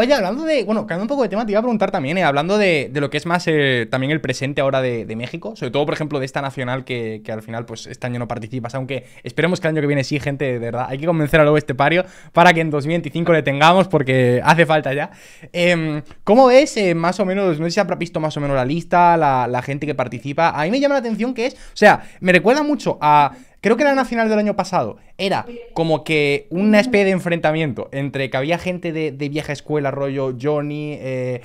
oye, hablando de. Bueno, cambiando un poco de tema, te iba a preguntar también, eh, hablando de, lo que es más eh, también el presente ahora de, México, sobre todo, por ejemplo, de esta nacional que, al final, pues este año no participas, aunque esperemos que el año que viene sí, gente, de verdad. Hay que convencer a al oeste pario para que en 2025 le tengamos, porque hace falta ya. Em, ¿Cómo ves, eh, más o menos, no sé si has visto más o menos la lista, la, la gente que participa? A mí me llama la atención que es. O sea, me recuerda mucho a. Creo que la nacional del año pasado. Era como que una especie de enfrentamiento entre que había gente de, vieja escuela, rollo Johnny, eh,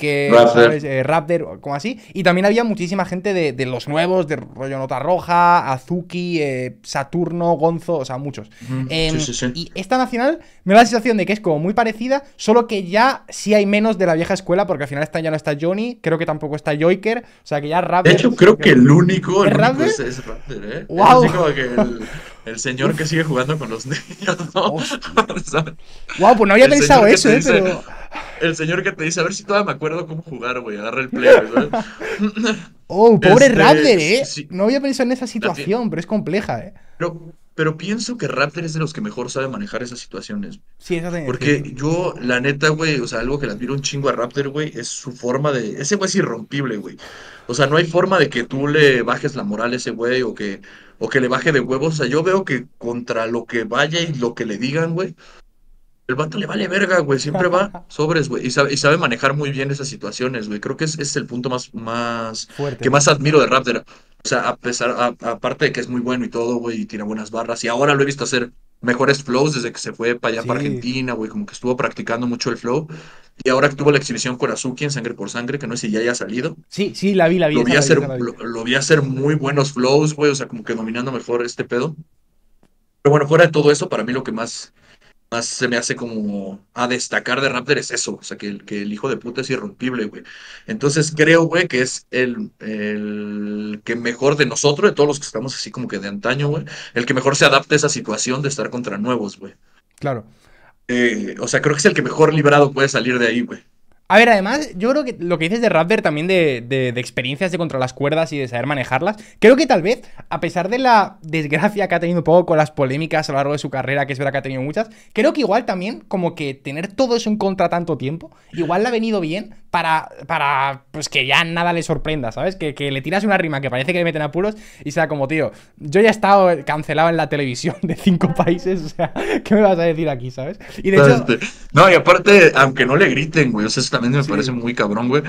eh, Raptor. como así. Y también había muchísima gente de, los nuevos, de rollo Nota Roja, Azuki, eh, Saturno, Gonzo, o sea, muchos. Em, y esta nacional me da la sensación de que es como muy parecida, solo que ya sí hay menos de la vieja escuela, porque al final está, ya no está Johnny, creo que tampoco está Joyker, o sea que ya Raptor. De hecho, creo que, el único, el es, es Raptor, ¿eh? ¡Wow! que el, señor que sigue jugando con los niños, ¿no? wow, oh. pues no había pensado eso, ¿eh? El señor que te dice, a ver si todavía me acuerdo cómo jugar, güey, agarra el play, Oh, pobre este, Raptor, ¿eh? no había pensado en esa situación, pero es compleja, ¿eh? Pero, pero pienso que Raptor es de los que mejor sabe manejar esas situaciones. Sí, eso Porque yo, la neta, güey, o sea, algo que le admiro un chingo a Raptor, güey, es su forma de. Ese güey es irrompible, güey. O sea, no hay forma de que tú le bajes la moral a ese güey o que o que le baje de huevos. O sea, yo veo que contra lo que vaya y lo que le digan, güey, el vato le vale verga, güey. Siempre va sobres, güey. Y sabe, y sabe manejar muy bien esas situaciones, güey. Creo que es, es el punto más, más que más admiro de Raptor. O sea, a pesar, aparte de que es muy bueno y todo, güey, y tiene buenas barras. Y ahora lo he visto hacer mejores flows desde que se fue para allá, para Argentina, güey, como que estuvo practicando mucho el flow. Y ahora tuvo la exhibición Korazuki en Sangre por Sangre, que no sé si ya haya salido. Sí, sí, la vi, la vi. Lo vi, hacer, lo vi hacer muy buenos flows, güey, o sea, como que dominando mejor este pedo. Pero bueno, fuera de todo eso, para mí lo que más más se me hace como a destacar de Raptor es eso, o sea, que, que el hijo de puta es irrompible, güey. Entonces creo, güey, que es el, el, que mejor de nosotros, de todos los que estamos así como que de antaño, güey, el que mejor se adapta a esa situación de estar contra nuevos, güey. Claro. Eh, o sea, creo que es el que mejor librado puede salir de ahí, güey. A ver, además, yo creo que lo que dices de Raptor también de, de, experiencias de contra las cuerdas y de saber manejarlas, creo que tal vez, a pesar de la desgracia que ha tenido un poco con las polémicas a lo largo de su carrera, que es verdad que ha tenido muchas, creo que igual también, como que tener todo eso en contra tanto tiempo, igual le ha venido bien para, para pues que ya nada le sorprenda, ¿sabes? Que, le tiras una rima que parece que le meten a apuros y sea como, tío, yo ya he estado cancelado en la televisión de cinco países, o sea, ¿qué me vas a decir aquí, ¿sabes? Y de hecho... Este, no, y aparte, aunque no le griten, güey, o sea, eso también me parece muy cabrón, güey.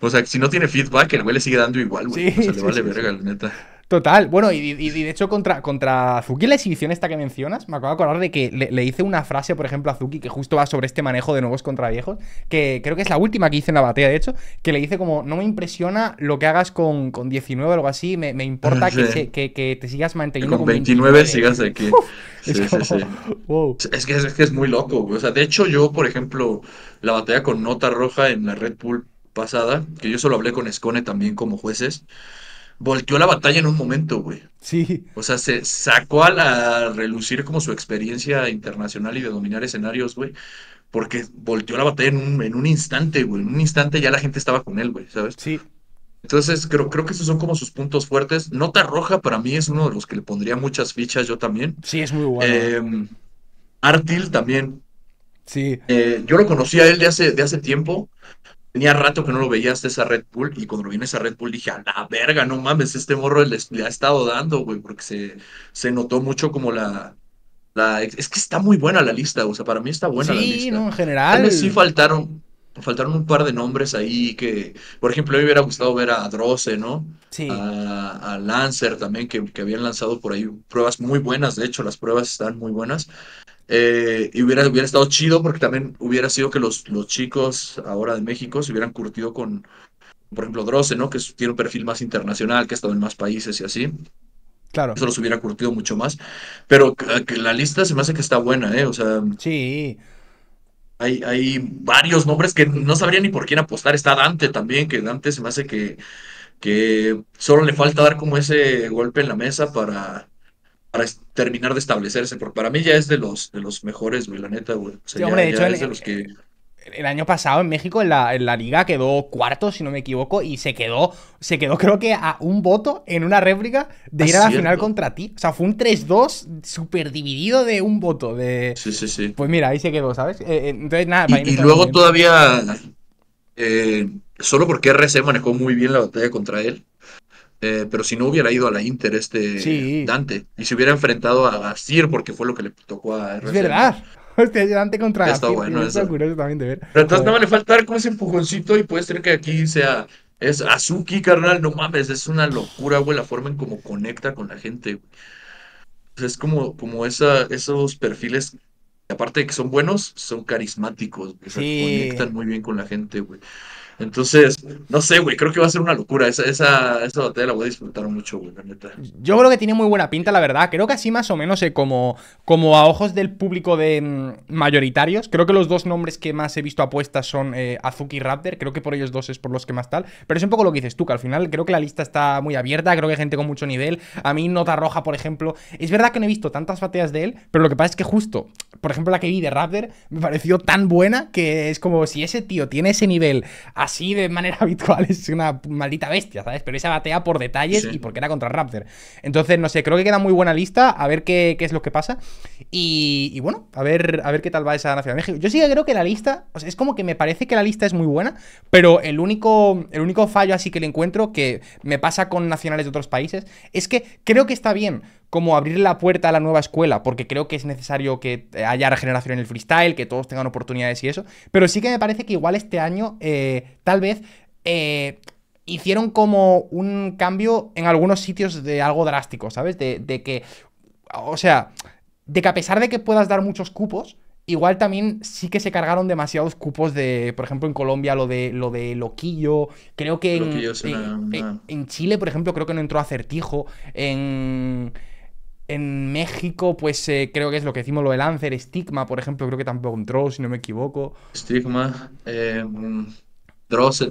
O sea, si no tiene feedback, el güey le sigue dando igual, güey. o sea, le vale verga, neta. Total, bueno, y, de hecho contra, contra Zuki la exhibición esta que mencionas, me acabo de acordar de que le, hice una frase, por ejemplo, a Zuki que justo va sobre este manejo de nuevos contra viejos, que creo que es la última que hice en la batalla, de hecho, que le dice como, no me impresiona lo que hagas con, con 19 o algo así, me, importa que, que, te sigas manteniendo. Con, con 29, sigas aquí. es, que, es muy loco, o sea, de hecho yo, por ejemplo, la batalla con Nota Roja en la Red Bull pasada, que yo solo hablé con Escone también como jueces volteó la batalla en un momento, güey. Sí. O sea, se sacó a, la, relucir como su experiencia internacional y de dominar escenarios, güey. Porque volteó la batalla en un, instante, güey. En un instante ya la gente estaba con él, güey, ¿sabes? Sí. Entonces, creo, que esos son como sus puntos fuertes. Nota roja para mí es uno de los que le pondría muchas fichas yo también. Sí, es muy bueno. Em, Artil también. Sí. Eh, yo lo conocí a él de hace, de hace tiempo. Tenía rato que no lo veía hasta esa Red Bull y cuando lo vi esa Red Bull dije, a la verga, no mames, este morro le, ha estado dando, güey, porque se, notó mucho como la, la... Es que está muy buena la lista, o sea, para mí está buena la lista. Sí, en general. sí faltaron, faltaron un par de nombres ahí que, por ejemplo, a me hubiera gustado ver a Droce, ¿no? Sí. A, Lancer también, que, que, habían lanzado por ahí pruebas muy buenas, de hecho, las pruebas están muy buenas. Eh, y hubiera, hubiera estado chido porque también hubiera sido que los, los chicos ahora de México se hubieran curtido con, por ejemplo, Droce, ¿no? Que tiene un perfil más internacional, que ha estado en más países y así. Claro. Eso los hubiera curtido mucho más. Pero eh, que la lista se me hace que está buena, ¿eh? O sea. Sí. Hay, hay varios nombres que no sabría ni por quién apostar. Está Dante también, que Dante se me hace que, que solo le falta dar como ese golpe en la mesa para, para terminar de establecerse, porque para mí ya es de los, de los mejores, güey, la neta, güey. el, El año pasado en México en la, en la, liga quedó cuarto, si no me equivoco, y se quedó, se quedó creo que a un voto en una réplica de ah, ir a la final contra ti. O sea, fue un 3-2 súper dividido de un voto. De... Sí, sí, sí. Pues mira, ahí se quedó, ¿sabes? Eh, eh, entonces, nada, Y, luego todavía, eh, solo porque RC manejó muy bien la batalla contra él, eh, pero si no hubiera ido a la Inter este Dante y se hubiera enfrentado a Sir porque fue lo que le tocó a RC. Es verdad. Hostia, Dante contra Está bueno, eso. curioso también de ver. Pero entonces oh. no vale faltar con ese empujoncito y puede ser que aquí sea es Azuki, carnal, no mames, es una locura, güey, la forma en cómo conecta con la gente. Pues es como como esa esos perfiles aparte de que son buenos, son carismáticos, Sí. conectan muy bien con la gente, güey. Entonces, no sé, güey, creo que va a ser una locura. Esa, esa, la voy a disfrutar mucho, güey, la neta. Yo creo que tiene muy buena pinta, la verdad. Creo que así más o menos, eh, como, como a ojos del público de mm, mayoritarios, creo que los dos nombres que más he visto apuestas son eh, Azuki y Raptor. Creo que por ellos dos es por los que más tal. Pero es un poco lo que dices tú, que al final creo que la lista está muy abierta, creo que hay gente con mucho nivel. A mí Nota Roja, por ejemplo, es verdad que no he visto tantas bateas de él, pero lo que pasa es que justo, por ejemplo, la que vi de Raptor me pareció tan buena que es como si ese tío tiene ese nivel a así de manera habitual es una maldita bestia, ¿sabes? Pero esa batea por detalles y porque era contra Raptor. Entonces, no sé, creo que queda muy buena lista, a ver qué, es lo que pasa. Y, bueno, a ver, a ver qué tal va esa Nacional de México. Yo sí creo que la lista, o sea, es como que me parece que la lista es muy buena, pero el único, el único fallo así que le encuentro que me pasa con nacionales de otros países es que creo que está bien como abrir la puerta a la nueva escuela, porque creo que es necesario que haya regeneración en el freestyle, que todos tengan oportunidades y eso, pero sí que me parece que igual este año eh, tal vez... Eh, hicieron como un cambio en algunos sitios de algo drástico, ¿sabes? De, que, o sea, de que a pesar de que puedas dar muchos cupos, igual también sí que se cargaron demasiados cupos de, por ejemplo, en Colombia lo de lo de Loquillo, creo que en Chile, por ejemplo, creo que no entró acertijo, en... En México, pues eh, creo que es lo que decimos, lo de Lancer, Stigma, por ejemplo, creo que tampoco un Troll, si no me equivoco. Stigma, eh, mm,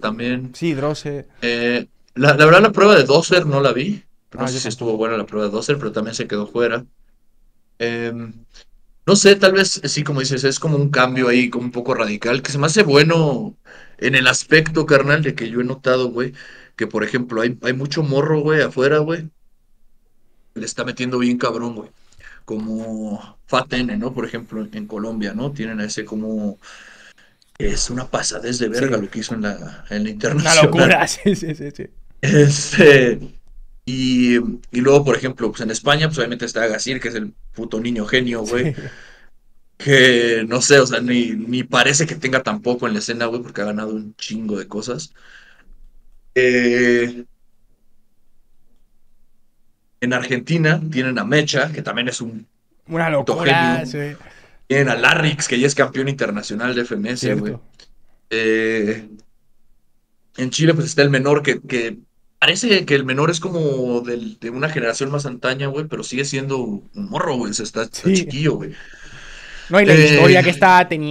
también. Sí, Drosse. Eh, la, verdad, la prueba de doser no la vi. no sé si estuvo buena la prueba de doser pero también se quedó fuera. Em, no sé, tal vez, sí, como dices, es como un cambio ahí, como un poco radical, que se me hace bueno en el aspecto, carnal, de que yo he notado, güey, que por ejemplo hay, hay mucho morro, güey, afuera, güey le está metiendo bien cabrón, güey. Como Fatene, ¿no? Por ejemplo, en Colombia, ¿no? Tienen ese como... Es una pasadez de verga lo que hizo en la, en la internacional. locura, sí, sí, sí. sí. Este, y, y, luego, por ejemplo, pues en España, pues obviamente está Gasir, que es el puto niño genio, güey. Que no sé, o sea, ni, ni parece que tenga tampoco en la escena, güey, porque ha ganado un chingo de cosas. Eh, en Argentina tienen a Mecha, que también es un. Una locura, Tienen a Larrix, que ya es campeón internacional de FMS, güey. Eh, en Chile, pues está el menor, que, parece que el menor es como de una generación más antaña, güey, pero sigue siendo un morro, güey. Se está, chiquillo, güey. No, y la eh, historia que está teniendo.